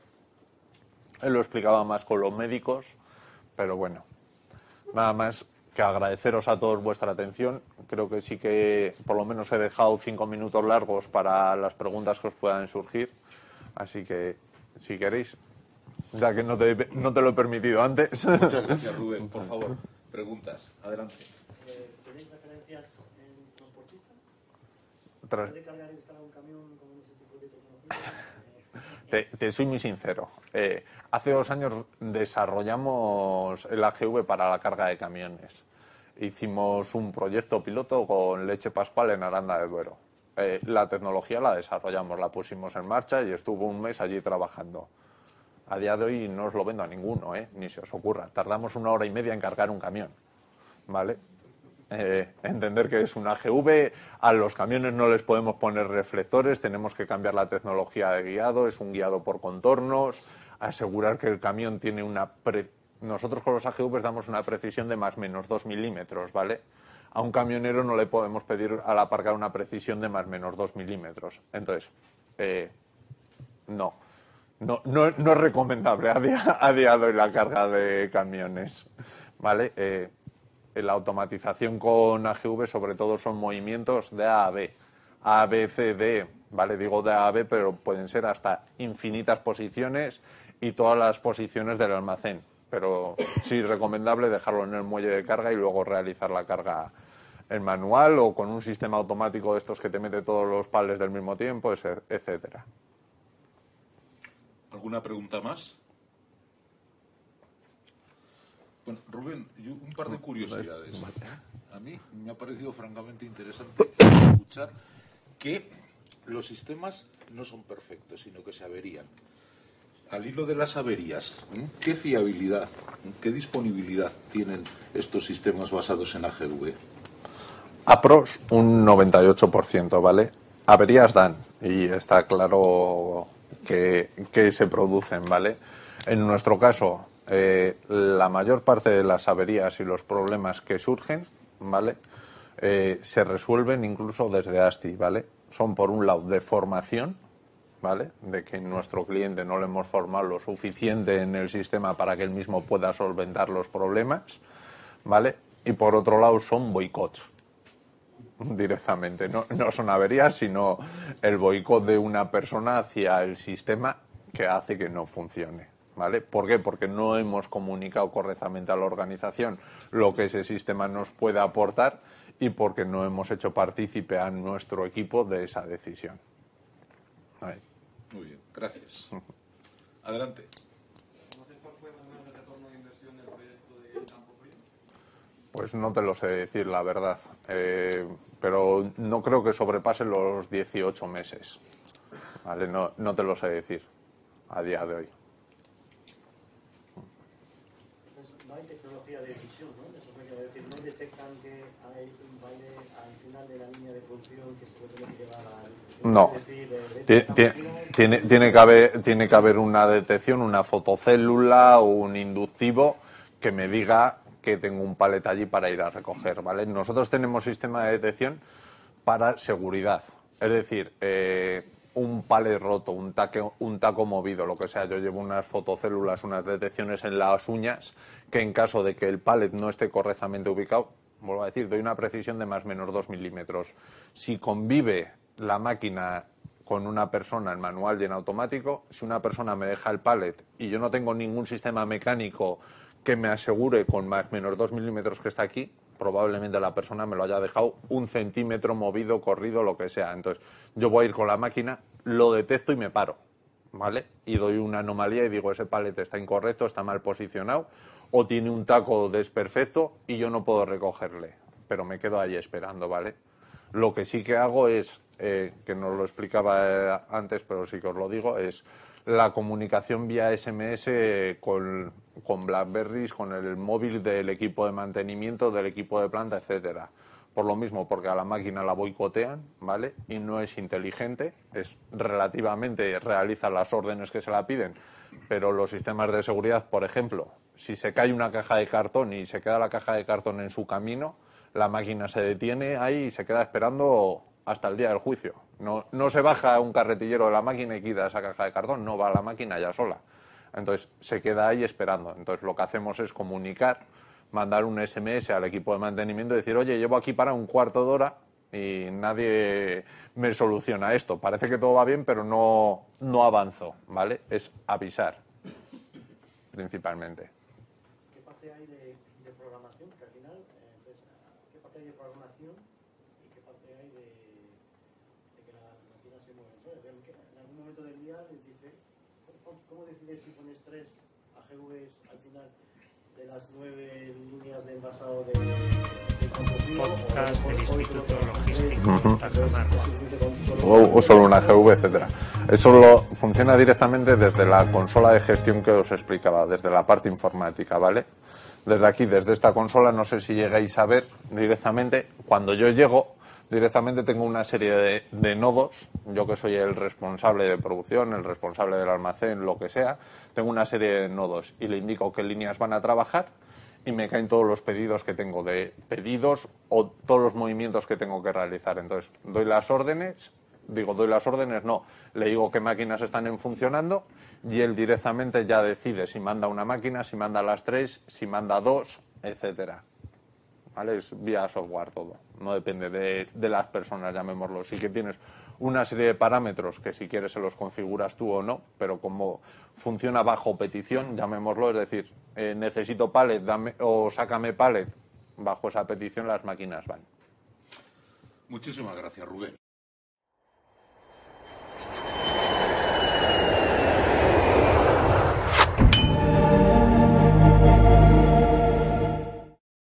Él lo explicaba más con los médicos, pero bueno, nada más que agradeceros a todos vuestra atención. Creo que sí que por lo menos he dejado cinco minutos largos para las preguntas que os puedan surgir. Así que, si queréis, ya que no te, no te lo he permitido antes. Muchas gracias, Rubén. Por favor, preguntas. Adelante. Eh, ¿Tenéis referencias en transportistas? Te, soy muy sincero. Eh, hace dos años desarrollamos el AGV para la carga de camiones. Hicimos un proyecto piloto con leche paspal en Aranda de Duero. Eh, la tecnología la desarrollamos, la pusimos en marcha y estuvo un mes allí trabajando. A día de hoy no os lo vendo a ninguno, eh, ni se os ocurra. Tardamos una hora y media en cargar un camión. ¿Vale? Eh, entender que es un AGV, a los camiones no les podemos poner reflectores, tenemos que cambiar la tecnología de guiado, es un guiado por contornos, asegurar que el camión tiene una... Nosotros con los AGVs damos una precisión de más o menos 2 milímetros, ¿vale? A un camionero no le podemos pedir al aparcar una precisión de más o menos 2 milímetros. Entonces, eh, no. No, no, es recomendable a diado la carga de camiones, ¿vale? Eh, la automatización con AGV sobre todo son movimientos de A a B. A, B, C, D, ¿vale? Digo de A a B, pero pueden ser hasta infinitas posiciones y todas las posiciones del almacén. Pero sí, recomendable dejarlo en el muelle de carga y luego realizar la carga en manual o con un sistema automático de estos que te mete todos los pales del mismo tiempo, etcétera. ¿Alguna pregunta más? Rubén, un par de curiosidades. A mí me ha parecido francamente interesante escuchar que los sistemas no son perfectos, sino que se averían. Al hilo de las averías, ¿qué fiabilidad, qué disponibilidad tienen estos sistemas basados en AGV? Apros un 98%, ¿vale? Averías dan y está claro que se producen, ¿vale? En nuestro caso, eh, la mayor parte de las averías y los problemas que surgen, ¿vale? Eh, se resuelven incluso desde ASTI, ¿vale? Son por un lado de formación, ¿vale? De que nuestro cliente no le hemos formado lo suficiente en el sistema para que él mismo pueda solventar los problemas, ¿vale? Y por otro lado son boicots directamente, no, no son averías, sino el boicot de una persona hacia el sistema que hace que no funcione. ¿vale? ¿Por qué? Porque no hemos comunicado correctamente a la organización lo que ese sistema nos puede aportar y porque no hemos hecho partícipe a nuestro equipo de esa decisión. Muy bien, gracias. Adelante. fue de de inversión proyecto Pues no te lo sé decir, la verdad. Eh, pero no creo que sobrepase los 18 meses. no te lo sé decir a día de hoy. No. Tiene, tiene, que haber, tiene que haber una detección, una fotocélula o un inductivo que me diga que tengo un palet allí para ir a recoger, ¿vale? Nosotros tenemos sistema de detección para seguridad. Es decir, eh, un palet roto, un, un taco movido, lo que sea. Yo llevo unas fotocélulas, unas detecciones en las uñas que en caso de que el palet no esté correctamente ubicado, vuelvo a decir, doy una precisión de más o menos 2 milímetros. Si convive la máquina con una persona en manual y en automático, si una persona me deja el pallet y yo no tengo ningún sistema mecánico que me asegure con más o menos 2 milímetros que está aquí, probablemente la persona me lo haya dejado un centímetro movido, corrido, lo que sea. Entonces, yo voy a ir con la máquina, lo detecto y me paro, ¿vale? Y doy una anomalía y digo, ese pallet está incorrecto, está mal posicionado o tiene un taco desperfecto y yo no puedo recogerle, pero me quedo ahí esperando, ¿vale? Lo que sí que hago es, eh, que no lo explicaba eh, antes, pero sí que os lo digo, es la comunicación vía SMS con, con BlackBerries, con el móvil del equipo de mantenimiento, del equipo de planta, etcétera. Por lo mismo, porque a la máquina la boicotean, ¿vale? Y no es inteligente, es relativamente realiza las órdenes que se la piden, pero los sistemas de seguridad, por ejemplo, si se cae una caja de cartón y se queda la caja de cartón en su camino, la máquina se detiene ahí y se queda esperando hasta el día del juicio. No, se baja un carretillero de la máquina y quita esa caja de cartón, no va la máquina ya sola. Entonces se queda ahí esperando. Entonces lo que hacemos es comunicar, mandar un SMS al equipo de mantenimiento y decir, oye, llevo aquí para un cuarto de hora y nadie me soluciona esto. Parece que todo va bien, pero no, no avanzo, ¿vale? Es avisar, principalmente hay de, programación? que al final, eh, entonces, ¿qué parte hay de programación y qué parte hay de, que la máquinas se mueve? Entonces, en algún momento del día les dice, ¿cómo, decides si pones tres AGVs al final de las nueve líneas de envasado de, de podcast del Instituto Logístico o, solo una AGV, etcétera. Eso lo, funciona directamente desde la consola de gestión que os explicaba, desde la parte informática, ¿vale? desde aquí, desde esta consola, no sé si llegáis a ver directamente, cuando yo llego, directamente tengo una serie de, nodos, yo que soy el responsable de producción, el responsable del almacén, lo que sea, tengo una serie de nodos y le indico qué líneas van a trabajar y me caen todos los pedidos que tengo de pedidos o todos los movimientos que tengo que realizar. Entonces, doy las órdenes, digo, doy las órdenes, no, le digo qué máquinas están en funcionando y él directamente ya decide si manda una máquina, si manda las tres, si manda dos, etcétera. ¿Vale? Es vía software todo, no depende de, las personas, llamémoslo. Sí que tienes una serie de parámetros que si quieres se los configuras tú o no, pero como funciona bajo petición, llamémoslo, es decir, eh, necesito palet dame, o sácame palet. bajo esa petición las máquinas van. Muchísimas gracias, Rubén.